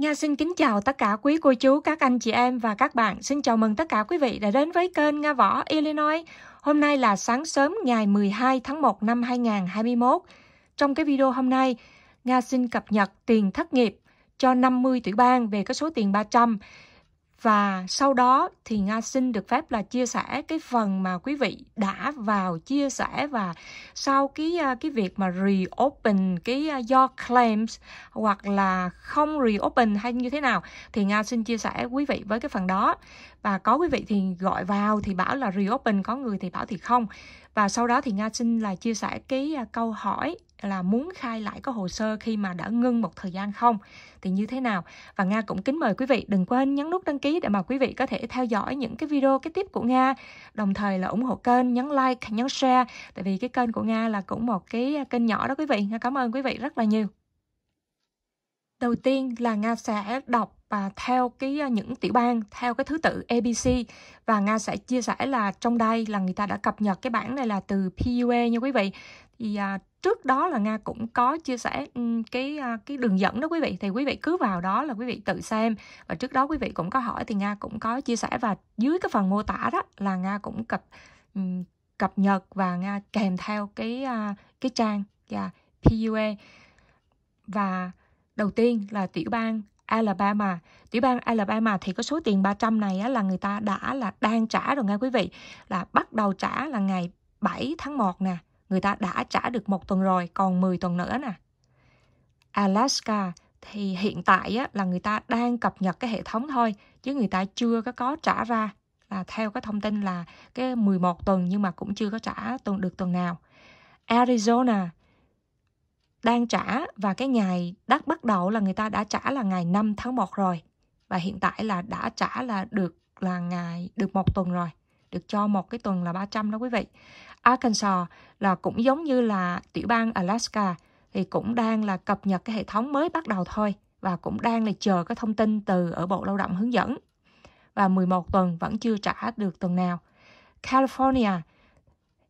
Nga xin kính chào tất cả quý cô chú, các anh chị em và các bạn. Xin chào mừng tất cả quý vị đã đến với kênh Nga Võ Illinois. Hôm nay là sáng sớm ngày 12 tháng 1 năm 2021. Trong cái video hôm nay, Nga xin cập nhật tiền thất nghiệp cho 50 tiểu bang về cái số tiền 300 và sau đó thì nga xin được phép là chia sẻ cái phần mà quý vị đã vào chia sẻ và sau cái à, cái việc mà reopen cái à, do claims hoặc là không reopen hay như thế nào thì nga xin chia sẻ quý vị với cái phần đó và có quý vị thì gọi vào thì bảo là reopen có người thì bảo thì không và sau đó thì nga xin là chia sẻ cái à, câu hỏi là muốn khai lại có hồ sơ khi mà đã ngưng một thời gian không thì như thế nào và nga cũng kính mời quý vị đừng quên nhấn nút đăng ký để mà quý vị có thể theo dõi những cái video cái tiếp của nga đồng thời là ủng hộ kênh nhấn like nhấn share tại vì cái kênh của nga là cũng một cái à, kênh nhỏ đó quý vị nga cảm ơn quý vị rất là nhiều Đầu tiên là Nga sẽ đọc và theo cái ờ, những tiểu bang theo cái thứ tự ABC và Nga sẽ chia sẻ là trong đây là người ta đã cập nhật cái bản này là từ PUA nha quý vị. Thì à, trước đó là Nga cũng có chia sẻ ừ, cái à, cái đường dẫn đó quý vị thì quý vị cứ vào đó là quý vị tự xem và trước đó quý vị cũng có hỏi thì Nga cũng có chia sẻ và dưới cái phần mô tả đó là Nga cũng cập ừ, cập nhật và Nga kèm theo cái à, cái trang dạ, và yeah, PUA và Đầu tiên là tiểu bang Alabama. Tiểu bang Alabama thì có số tiền 300 này á, là người ta đã là đang trả rồi nha quý vị. Là bắt đầu trả là ngày 7 tháng 1 nè. Người ta đã trả được một tuần rồi, còn 10 tuần nữa nè. Alaska thì hiện tại á, là người ta đang cập nhật cái hệ thống thôi, chứ người ta chưa có, có trả ra là theo cái thông tin là cái 11 tuần nhưng mà cũng chưa có trả tuần được tuần nào. Arizona đang trả và cái ngày đắt bắt đầu là người ta đã trả là ngày 5 tháng 1 rồi và hiện tại là đã trả là được là ngày được một tuần rồi được cho một cái tuần là 300 đó quý vị Arkansas là cũng giống như là tiểu bang Alaska thì cũng đang là cập nhật cái hệ thống mới bắt đầu thôi và cũng đang là chờ cái thông tin từ ở Bộ Lao động hướng dẫn và 11 tuần vẫn chưa trả được tuần nào California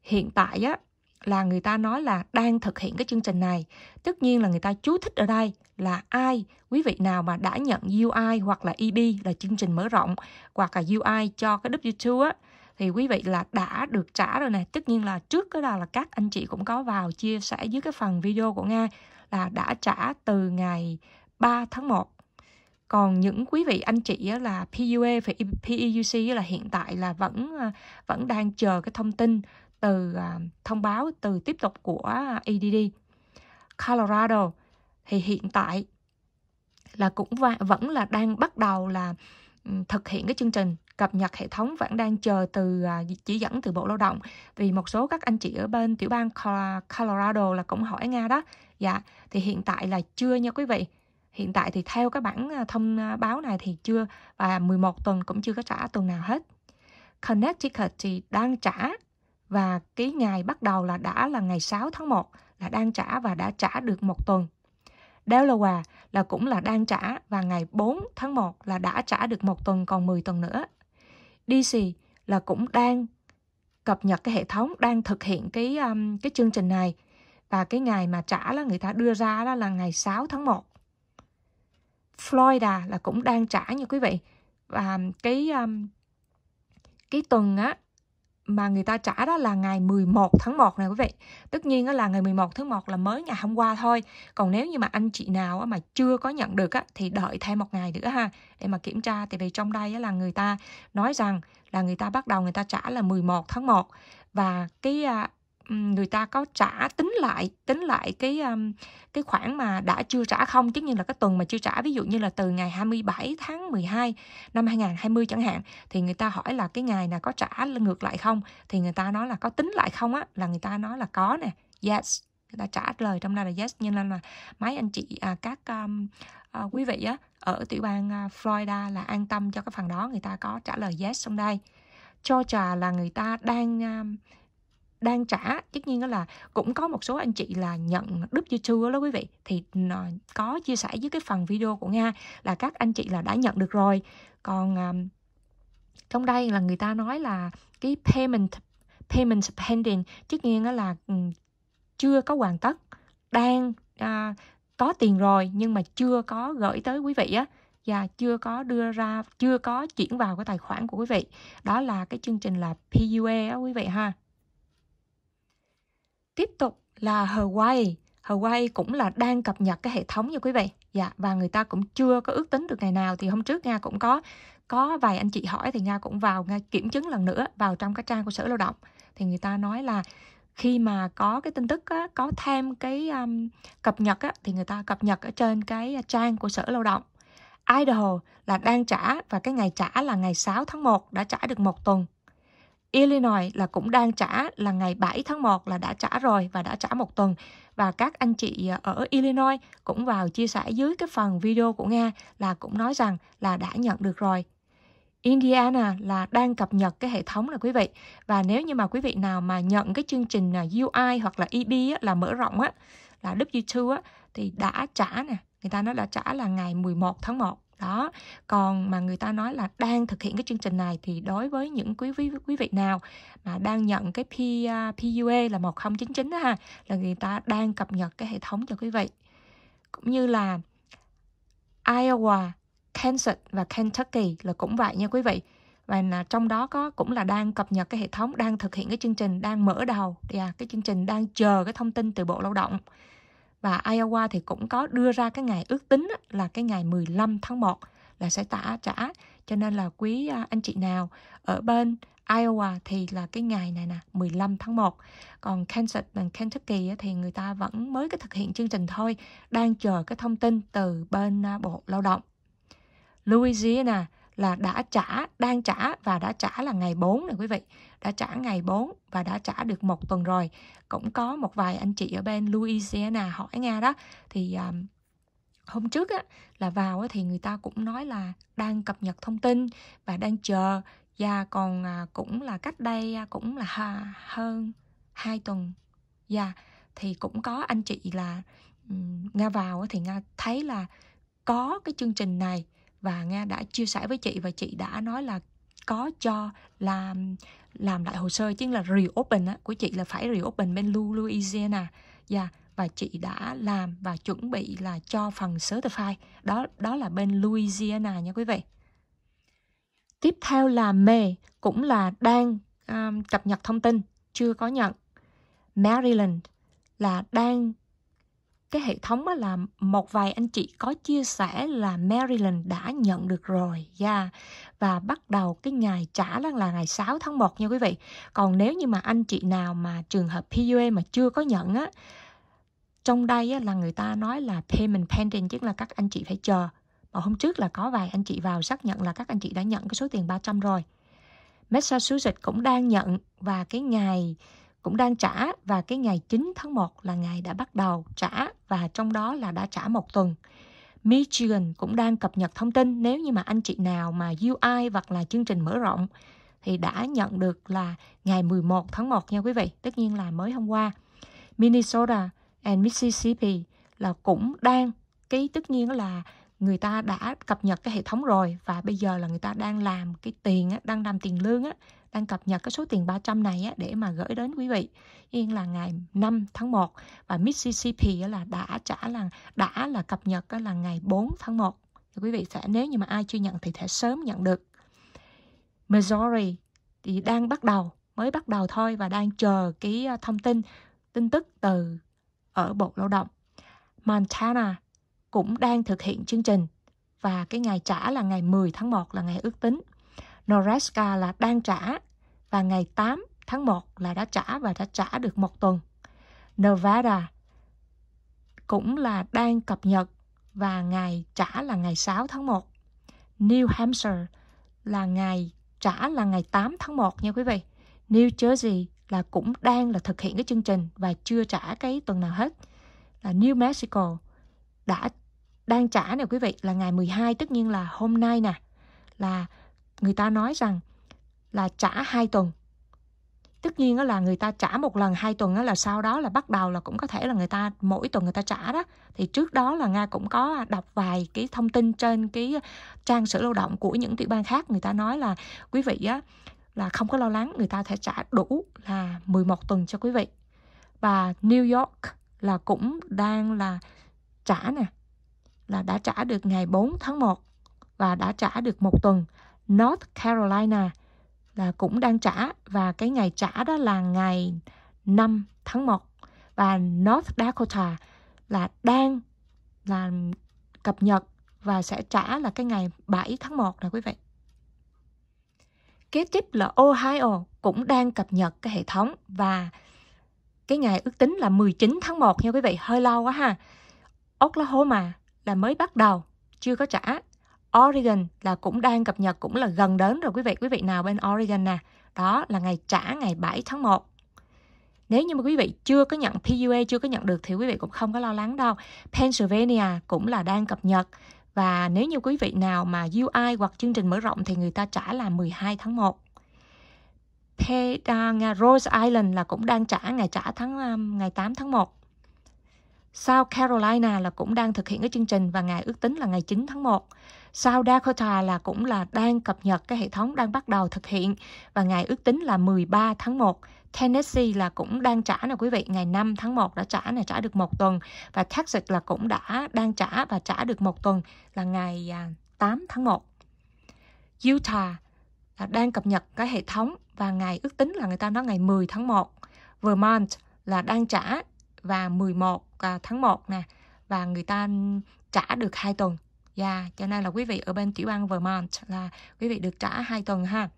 hiện tại á, là người ta nói là đang thực hiện cái chương trình này. Tất nhiên là người ta chú thích ở đây là ai, quý vị nào mà đã nhận UI hoặc là EB là chương trình mở rộng hoặc là UI cho cái W2 á, thì quý vị là đã được trả rồi nè. Tất nhiên là trước cái đó là các anh chị cũng có vào chia sẻ dưới cái phần video của Nga là đã trả từ ngày 3 tháng 1 còn những quý vị anh chị là PUA và PEUC là hiện tại là vẫn à, vẫn đang chờ cái thông tin từ à, thông báo từ tiếp tục của EDD. Colorado thì hiện tại là cũng vẫn là đang bắt đầu là ừ, thực hiện cái chương trình cập nhật hệ thống vẫn đang chờ từ à, chỉ dẫn từ Bộ Lao động vì một số các anh chị ở bên tiểu bang Colorado là cũng hỏi Nga đó dạ thì hiện tại là chưa nha quý vị hiện tại thì theo cái bản à, thông báo này thì chưa và 11 tuần cũng chưa có trả tuần nào hết Connecticut thì đang trả và cái ngày bắt đầu là đã là ngày 6 tháng 1 là đang trả và đã trả được một tuần. Delaware là cũng là đang trả và ngày 4 tháng 1 là đã trả được một tuần còn 10 tuần nữa. DC là cũng đang cập nhật cái hệ thống đang thực hiện cái um, cái chương trình này và cái ngày mà trả là người ta đưa ra đó là ngày 6 tháng 1. Florida là cũng đang trả như quý vị và cái um, cái tuần á mà người ta trả đó là ngày 11 tháng 1 này quý vị. Tất nhiên đó là ngày 11 tháng 1 là mới ngày hôm qua thôi. Còn nếu như mà anh chị nào mà chưa có nhận được á, thì đợi thêm một ngày nữa ha để mà kiểm tra. Tại vì trong đây là người ta nói rằng là người ta bắt đầu người ta trả là 11 tháng 1 và cái à, người ta có trả tính lại tính lại cái cái khoản mà đã chưa trả không chứ như là cái tuần mà chưa trả ví dụ như là từ ngày 27 tháng 12 năm 2020 chẳng hạn thì người ta hỏi là cái ngày nào có trả ngược lại không thì người ta nói là có tính lại không á là người ta nói là có nè yes người ta trả lời trong đây là yes nhưng là, mấy anh chị à, các um, à, quý vị á ở tiểu bang à, Florida là an tâm cho cái phần đó người ta có trả lời yes trong đây cho Georgia là người ta đang um, đang trả tất nhiên đó là cũng có một số anh chị là nhận đúp chưa chưa đó quý vị thì ờ, có chia sẻ với cái phần video của nga là các anh chị là đã nhận được rồi còn um, trong đây là người ta nói là cái payment payment pending tất nhiên đó là um, chưa có hoàn tất đang uh, có tiền rồi nhưng mà chưa có gửi tới quý vị á và chưa có đưa ra chưa có chuyển vào cái tài khoản của quý vị đó là cái chương trình là PUE á quý vị ha Tiếp tục là Hawaii. Hawaii cũng là đang cập nhật cái hệ thống nha quý vị. Dạ, và người ta cũng chưa có ước tính được ngày nào thì hôm trước Nga cũng có có vài anh chị hỏi thì Nga cũng vào Nga kiểm chứng lần nữa vào trong cái trang của Sở Lao động thì người ta nói là khi mà có cái tin tức á, có thêm cái um, cập nhật á, thì người ta cập nhật ở trên cái trang của Sở Lao động Idaho là đang trả và cái ngày trả là ngày 6 tháng 1 đã trả được một tuần Illinois là cũng đang trả là ngày 7 tháng 1 là đã trả rồi và đã trả một tuần và các anh chị à, ở Illinois cũng vào chia sẻ dưới cái phần video của Nga là cũng nói rằng là đã nhận được rồi. Indiana là đang cập nhật cái hệ thống là quý vị và nếu như mà quý vị nào mà nhận cái chương trình à, UI hoặc là EB là mở rộng á là W2 á thì đã trả nè, người ta nói là trả là ngày 11 tháng 1 đó còn mà người ta nói là đang thực hiện cái chương trình này thì đối với những quý vị quý vị nào mà đang nhận cái P, uh, à, PUA là 1099 đó ha là người ta đang cập nhật cái hệ thống cho quý vị cũng như là Iowa, Kansas và Kentucky là cũng vậy nha quý vị và là trong đó có cũng là đang cập nhật cái hệ thống đang thực hiện cái chương trình đang mở đầu thì à, cái chương trình đang chờ cái thông tin từ bộ lao động và Iowa thì cũng có đưa ra cái ngày ước tính là cái ngày 15 tháng 1 là sẽ tả trả cho nên là quý à, anh chị nào ở bên Iowa thì là cái ngày này nè 15 tháng 1 còn Kansas và Kentucky thì người ta vẫn mới cái thực hiện chương trình thôi đang chờ cái thông tin từ bên à, Bộ Lao động Louisiana là đã trả, đang trả và đã trả là ngày 4 này quý vị. Đã trả ngày 4 và đã trả được một tuần rồi. Cũng có một vài anh chị ở bên Louisiana hỏi Nga đó thì um, hôm trước á, là vào á, thì người ta cũng nói là đang cập nhật thông tin và đang chờ và còn à, cũng là cách đây à, cũng là ha, hơn 2 tuần và thì cũng có anh chị là um, nga vào á, thì nga thấy là có cái chương trình này và nga đã chia sẻ với chị và chị đã nói là có cho làm làm lại hồ sơ chứ là reopen á, của chị là phải reopen bên Louisiana yeah. Dạ, và chị đã làm và chuẩn bị là cho phần certify đó đó là bên Louisiana nha quý vị tiếp theo là mê cũng là đang um, cập nhật thông tin chưa có nhận Maryland là đang cái hệ thống á là một vài anh chị có chia sẻ là Maryland đã nhận được rồi yeah. Dạ. và bắt đầu cái ngày trả là, là ngày 6 tháng 1 nha quý vị còn nếu như mà anh chị nào mà trường hợp PUA mà chưa có nhận á trong đây á, là người ta nói là payment pending chứ là các anh chị phải chờ mà hôm trước là có vài anh chị vào xác nhận là các anh chị đã nhận cái số tiền 300 rồi Massachusetts cũng đang nhận và cái ngày cũng đang trả và cái ngày 9 tháng 1 là ngày đã bắt đầu trả và trong đó là đã trả một tuần. Michigan cũng đang cập nhật thông tin nếu như mà anh chị nào mà UI hoặc là chương trình mở rộng thì đã nhận được là ngày 11 tháng 1 nha quý vị, tất nhiên là mới hôm qua. Minnesota and Mississippi là cũng đang cái tất nhiên là người ta đã cập nhật cái hệ thống rồi và bây giờ là người ta đang làm cái tiền á, đang làm tiền lương á, đang cập nhật cái số tiền 300 này á, để mà gửi đến quý vị. Yên là ngày 5 tháng 1 và Mississippi là đã trả là đã là cập nhật là ngày 4 tháng 1. quý vị sẽ nếu như mà ai chưa nhận thì sẽ sớm nhận được. Missouri thì đang bắt đầu mới bắt đầu thôi và đang chờ cái ờ, thông tin tin tức từ ở Bộ Lao động. Montana cũng đang thực hiện chương trình và cái ngày trả là ngày 10 tháng 1 là ngày ước tính. Noreska là đang trả và ngày 8 tháng 1 là đã trả và đã trả được một tuần. Nevada cũng là đang cập nhật và ngày trả là ngày 6 tháng 1. New Hampshire là ngày trả là ngày 8 tháng 1 nha quý vị. New Jersey là cũng đang là thực hiện cái chương trình và chưa trả cái tuần nào hết. Là New Mexico đã đang trả nè quý vị là ngày 12 tất nhiên là hôm nay nè là người ta nói rằng là trả hai tuần tất nhiên đó là người ta trả một lần hai tuần đó là sau đó là bắt đầu là cũng có thể là người ta mỗi tuần người ta trả đó thì trước đó là nga cũng có đọc vài cái thông tin trên cái trang sở lao động của những tiểu bang khác người ta nói là quý vị á là không có lo lắng người ta sẽ trả đủ là 11 tuần cho quý vị và New York là cũng đang là trả nè là đã trả được ngày 4 tháng 1 và đã trả được một tuần. North Carolina là cũng đang trả và cái ngày trả đó là ngày 5 tháng 1 và North Dakota là đang là cập nhật và sẽ trả là cái ngày 7 tháng 1 nè quý vị. Kế tiếp là Ohio cũng đang cập nhật cái hệ thống và cái ngày ước tính là 19 tháng 1 nha quý vị, hơi lâu quá ha. Oklahoma là mới bắt đầu, chưa có trả. Oregon là cũng đang cập nhật cũng là gần đến rồi quý vị, quý vị nào bên Oregon nè. Đó là ngày trả ngày 7 tháng 1. Nếu như mà quý vị chưa có nhận PUA, chưa có nhận được thì quý vị cũng không có lo lắng đâu. Pennsylvania cũng là đang cập nhật. Và nếu như quý vị nào mà UI hoặc chương trình mở rộng thì người ta trả là 12 tháng 1. À, Rose Island là cũng đang trả ngày trả tháng à, ngày 8 tháng 1. South Carolina là cũng đang thực hiện cái chương trình và ngày ước tính là ngày 9 tháng 1. South Dakota là cũng là đang cập nhật cái hệ thống đang bắt đầu thực hiện và ngày ước tính là 13 tháng 1. Tennessee là cũng đang trả nè quý vị, ngày 5 tháng 1 đã trả nè, trả được một tuần và Texas là cũng đã đang trả và trả được một tuần là ngày 8 à, tháng 1. Utah là đang cập nhật cái hệ thống và ngày ước tính là người ta nói ngày 10 tháng 1. Vermont là đang trả và 11 à, tháng 1 nè và người ta trả được 2 tuần. Yeah, dạ, cho nên là quý vị ở bên tiểu bang Vermont là quý vị được trả 2 tuần ha.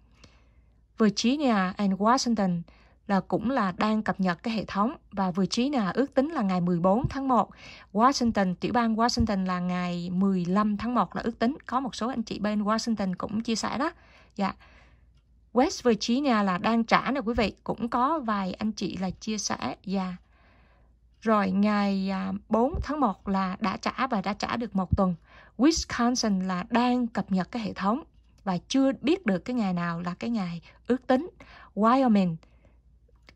Virginia and Washington là cũng là đang cập nhật cái hệ thống và Virginia ước tính là ngày 14 tháng 1. Washington, tiểu bang Washington là ngày 15 tháng 1 là ước tính. Có một số anh chị bên Washington cũng chia sẻ đó. Dạ. Yeah. West Virginia là đang trả nè quý vị. Cũng có vài anh chị là chia sẻ. Dạ. Yeah. Rồi ngày 4 à, tháng 1 là đã trả và đã trả được một tuần. Wisconsin là đang cập nhật cái hệ thống và chưa biết được cái ngày nào là cái ngày ước tính. Wyoming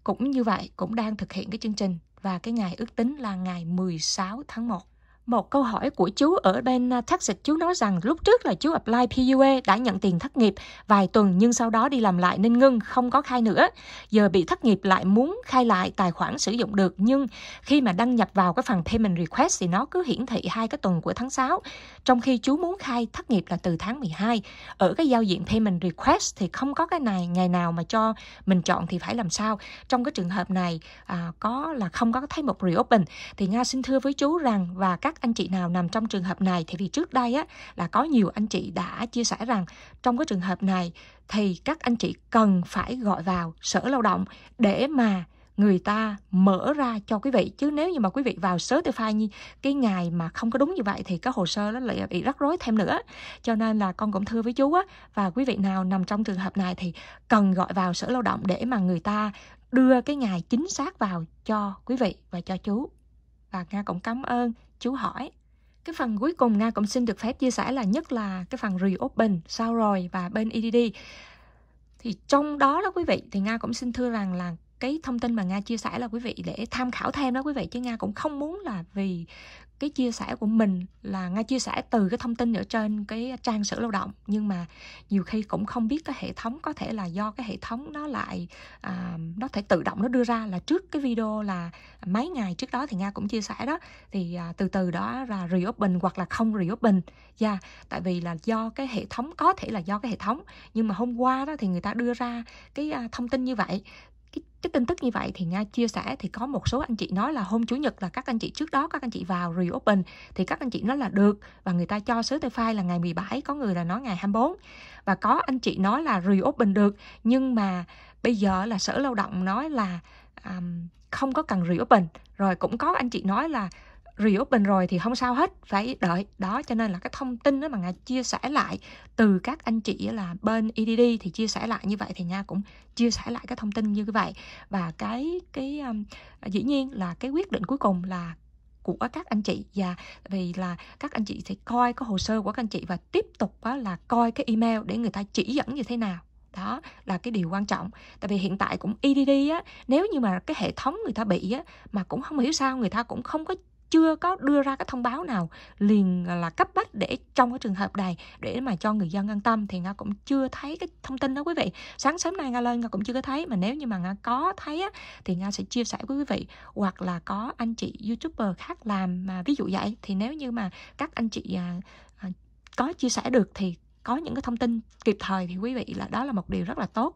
cũng như vậy, cũng đang thực hiện cái chương trình và cái ngày ước tính là ngày 16 tháng 1. Một câu hỏi của chú ở bên à, Texas, chú nói rằng lúc trước là chú apply PUA đã nhận tiền thất nghiệp vài tuần nhưng sau đó đi làm lại nên ngưng, không có khai nữa. Giờ bị thất nghiệp lại muốn khai lại tài khoản sử dụng được nhưng khi mà đăng nhập vào cái phần payment request thì nó cứ hiển thị hai cái tuần của tháng 6. Trong khi chú muốn khai thất nghiệp là từ tháng 12. Ở cái giao diện payment request thì không có cái này ngày nào mà cho mình chọn thì phải làm sao. Trong cái trường hợp này à, có là không có thấy một reopen thì Nga xin thưa với chú rằng và các các anh chị nào nằm trong trường hợp này thì vì trước đây á là có nhiều anh chị đã chia sẻ rằng trong cái trường hợp này thì các anh chị cần phải gọi vào sở lao động để mà người ta mở ra cho quý vị chứ nếu như mà quý vị vào sớ certify như cái ngày mà không có đúng như vậy thì cái hồ sơ nó lại bị rắc rối thêm nữa cho nên là con cũng thưa với chú á và quý vị nào nằm trong trường hợp này thì cần gọi vào sở lao động để mà người ta đưa cái ngày chính xác vào cho quý vị và cho chú và nga cũng cảm ơn chú hỏi cái phần cuối cùng nga cũng xin được phép chia sẻ là nhất là cái phần reopen sao rồi và bên edd thì trong đó đó quý vị thì nga cũng xin thưa rằng là cái thông tin mà nga chia sẻ là quý vị để tham khảo thêm đó quý vị chứ nga cũng không muốn là vì cái chia sẻ của mình là nga chia sẻ từ cái thông tin ở trên cái trang sử lao động nhưng mà nhiều khi cũng không biết cái hệ thống có thể là do cái hệ thống nó lại à, nó thể tự động nó đưa ra là trước cái video là mấy ngày trước đó thì nga cũng chia sẻ đó thì à, từ từ đó là reopen hoặc là không reopen dạ yeah, tại vì là do cái hệ thống có thể là do cái hệ thống nhưng mà hôm qua đó thì người ta đưa ra cái à, thông tin như vậy cái, cái tin tức như vậy thì nga chia sẻ thì có một số anh chị nói là hôm chủ nhật là các anh chị trước đó các anh chị vào reopen thì các anh chị nói là được và người ta cho số certify là ngày 17 có người là nói ngày 24 và có anh chị nói là reopen được nhưng mà bây giờ là sở lao động nói là um, không có cần reopen rồi cũng có anh chị nói là reopen rồi thì không sao hết phải đợi đó cho nên là cái thông tin đó mà ngài chia sẻ lại từ các anh chị là bên EDD thì chia sẻ lại như vậy thì nga cũng chia sẻ lại cái thông tin như vậy và cái cái um, à, dĩ nhiên là cái quyết định cuối cùng là của các anh chị và vì là các anh chị sẽ coi cái hồ sơ của các anh chị và tiếp tục là coi cái email để người ta chỉ dẫn như thế nào đó là cái điều quan trọng tại vì hiện tại cũng EDD á nếu như mà cái hệ thống người ta bị á mà cũng không hiểu sao người ta cũng không có chưa có đưa ra cái thông báo nào liền à, là cấp bách để trong cái trường hợp này để mà cho người dân an tâm thì nga cũng chưa thấy cái thông tin đó quý vị sáng sớm nay nga lên nga cũng chưa có thấy mà nếu như mà nga có thấy á, thì nga sẽ chia sẻ với quý vị hoặc là có anh chị youtuber khác làm mà ví dụ vậy thì nếu như mà các anh chị à, à, có chia sẻ được thì có những cái thông tin kịp thời thì quý vị là đó là một điều rất là tốt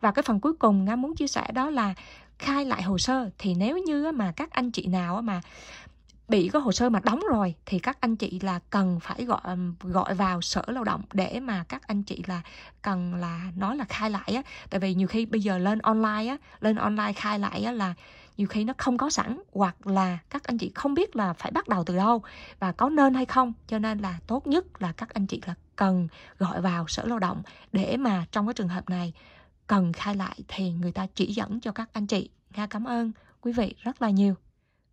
và cái phần cuối cùng nga muốn chia sẻ đó là khai lại hồ sơ thì nếu như mà các anh chị nào mà bị cái hồ sơ mà đóng rồi thì các anh chị là cần phải gọi gọi vào sở lao động để mà các anh chị là cần là nói là khai lại á tại vì nhiều khi bây giờ lên online á lên online khai lại á là nhiều khi nó không có sẵn hoặc là các anh chị không biết là phải bắt đầu từ đâu và có nên hay không cho nên là tốt nhất là các anh chị là cần gọi vào sở lao động để mà trong cái trường hợp này cần khai lại thì người ta chỉ dẫn cho các anh chị nga cảm ơn quý vị rất là nhiều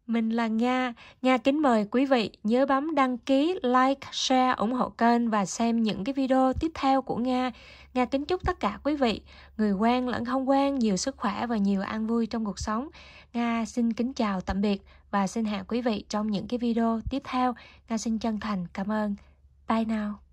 mình là Nga. Nga kính mời quý vị nhớ bấm đăng ký, like, share, ủng hộ kênh và xem những cái video tiếp theo của Nga. Nga kính chúc tất cả quý vị, người quen lẫn không quen nhiều sức khỏe và nhiều an vui trong cuộc sống. Nga xin kính chào tạm biệt và xin hẹn quý vị trong những cái video tiếp theo. Nga xin chân thành cảm ơn. Bye now.